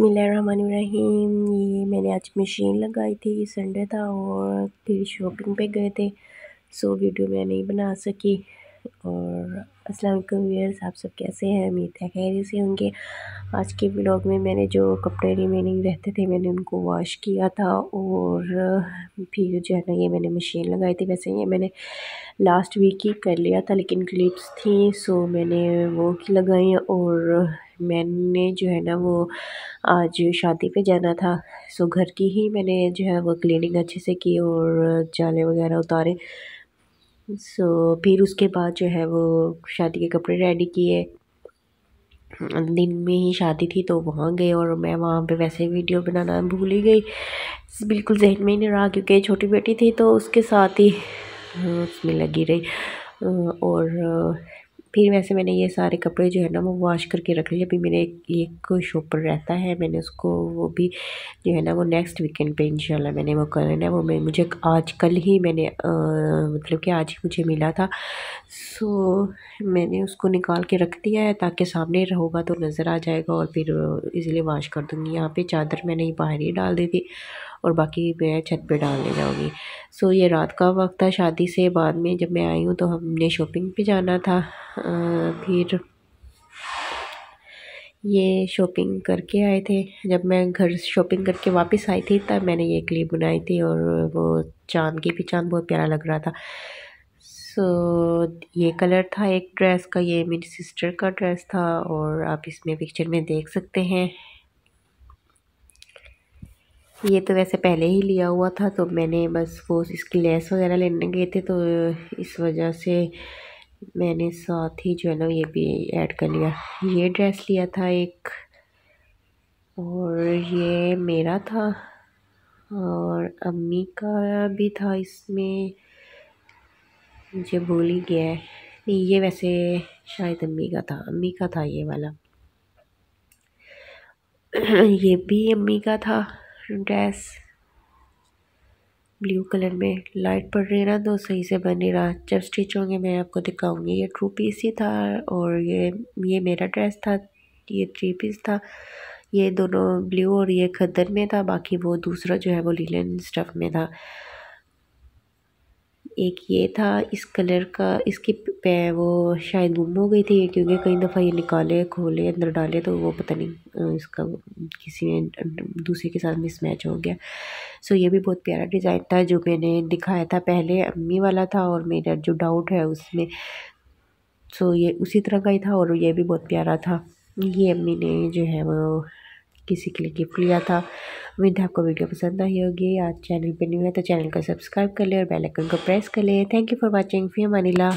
बिसमीम ये मैंने आज मशीन लगाई थी संडे था और फिर शॉपिंग पे गए थे सो वीडियो मैं नहीं बना सकी और अस्सलाम असलम व्यूअर्स आप सब कैसे हैं उम्मीद है खैर से होंगे आज के ब्लॉग में मैंने जो कपड़े रिमेनिंग रहते थे मैंने उनको वॉश किया था और फिर जो है ना ये मैंने मशीन लगाई थी वैसे ये मैंने लास्ट वीक ही कर लिया था लेकिन क्लिप्स थी सो मैंने वो लगाई और मैंने जो है ना वो आज शादी पे जाना था सो घर की ही मैंने जो है वो क्लीनिंग अच्छे से की और जाले वगैरह उतारे सो फिर उसके बाद जो है वो शादी के कपड़े रेडी किए दिन में ही शादी थी तो वहाँ गए और मैं वहाँ पे वैसे वीडियो बनाना भूल ही गई बिल्कुल जहन में ही नहीं रहा क्योंकि छोटी बेटी थी तो उसके साथ ही उसमें लगी रही और फिर वैसे मैंने ये सारे कपड़े जो है ना वो वॉश करके रख लिए अभी मेरे एक शॉपर रहता है मैंने उसको वो भी जो है ना वो नेक्स्ट वीकेंड पे इंशाल्लाह मैंने वो करना है वो मैं मुझे आज कल ही मैंने आ, मतलब कि आज ही मुझे मिला था सो मैंने उसको निकाल के रख दिया है ताकि सामने रहोगा तो नज़र आ जाएगा और फिर इसलिए वॉश कर दूँगी यहाँ पर चादर मैंने बाहर ही डाल दी थी और बाकी मैं छत पे डालने जाऊँगी सो ये रात का वक्त था शादी से बाद में जब मैं आई हूँ तो हमने शॉपिंग पे जाना था फिर ये शॉपिंग करके आए थे जब मैं घर शॉपिंग करके वापस आई थी तब मैंने ये क्लिप बनाई थी और वो चाँद की भी चाँद बहुत प्यारा लग रहा था सो so, ये कलर था एक ड्रेस का ये मेरी सिस्टर का ड्रेस था और आप इसमें पिक्चर में देख सकते हैं ये तो वैसे पहले ही लिया हुआ था तो मैंने बस वो इसकी लेस वगैरह लेने गए थे तो इस वजह से मैंने साथ ही जो है ना ये भी ऐड कर लिया ये ड्रेस लिया था एक और ये मेरा था और अम्मी का भी था इसमें मुझे भूल ही गया है नहीं ये वैसे शायद अम्मी का था अम्मी का था ये वाला ये भी अम्मी का था ड्रेस ब्लू कलर में लाइट पड़ रही है ना तो सही से बन नहीं रहा जब स्टिच होंगे मैं आपको दिखाऊंगी ये टू पीस ही था और ये ये मेरा ड्रेस था ये थ्री पीस था ये दोनों ब्लू और ये खद्दर में था बाकी वो दूसरा जो है वो लीलन स्टफ़ में था एक ये था इस कलर का इसकी वो शायद गुम हो गई थी क्योंकि कई दफ़ा ये निकाले खोले अंदर डाले तो वो पता नहीं इसका किसी ने अं, दूसरे के साथ मिसमैच हो गया सो ये भी बहुत प्यारा डिज़ाइन था जो मैंने दिखाया था पहले अम्मी वाला था और मेरा जो डाउट है उसमें सो ये उसी तरह का ही था और ये भी बहुत प्यारा था ये अम्मी ने जो है वो किसी के लिए गिफ्ट लिया था उम्मीद है आपको वीडियो पसंद आई होगी आज चैनल पर न्यू है तो चैनल को सब्सक्राइब कर लें और बेल आइकन को प्रेस कर लें थैंक यू फॉर वॉचिंग फी मनीला